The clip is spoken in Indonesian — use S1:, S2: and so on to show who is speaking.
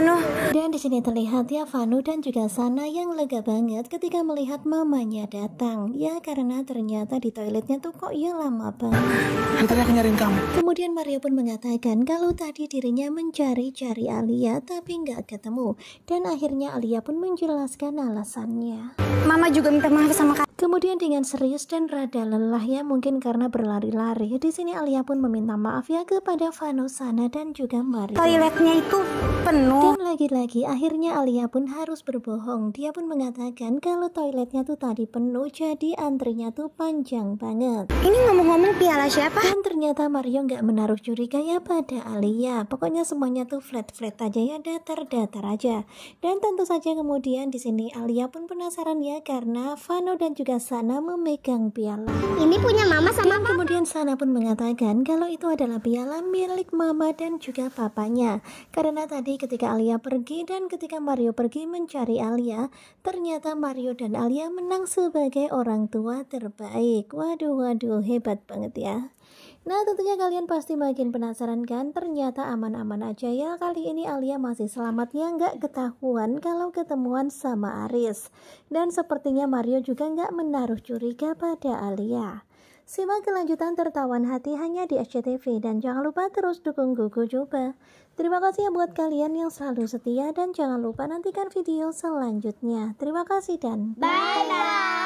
S1: Vanu. Dan di sini terlihat ya Vanu dan juga Sana yang lega banget ketika melihat mamanya datang. Ya karena ternyata di toiletnya tuh kok ya lama banget. Kita aku nyariin kamu. Kemudian Mario pun mengatakan kalau tadi dirinya mencari-cari Alia tapi nggak ketemu. Dan akhirnya Alia pun menjelaskan alasannya. Mama juga minta maaf sama kamu. Kemudian dengan serius dan rada lelah ya mungkin karena berlari-lari. Di sini Alia pun meminta maaf ya kepada Vanosana dan juga Maria. Toiletnya itu penuh lagi-lagi akhirnya Alia pun harus berbohong. Dia pun mengatakan kalau toiletnya tuh tadi penuh jadi antrinya tuh panjang banget. Ini ngomong-ngomong piala siapa? Dan ternyata Mario nggak menaruh curiga ya pada Alia. Pokoknya semuanya tuh flat-flat aja ya datar-datar aja. Dan tentu saja kemudian di sini Alia pun penasaran ya karena Vano dan juga Sana memegang piala. Ini punya mama sama dan kemudian Sana pun mengatakan kalau itu adalah piala milik mama dan juga papanya. Karena tadi ketika Alia pergi dan ketika Mario pergi mencari Alia, ternyata Mario dan Alia menang sebagai orang tua terbaik. Waduh, waduh, hebat banget ya. Nah tentunya kalian pasti makin penasaran kan Ternyata aman-aman aja ya Kali ini Alia masih selamat ya nggak ketahuan Kalau ketemuan sama Aris Dan sepertinya Mario juga nggak menaruh curiga pada Alia Simak kelanjutan tertawan hati hanya di SCTV dan jangan lupa terus dukung Gugu Joba. Terima kasih ya buat kalian yang selalu setia dan jangan lupa nantikan video selanjutnya. Terima kasih dan bye-bye.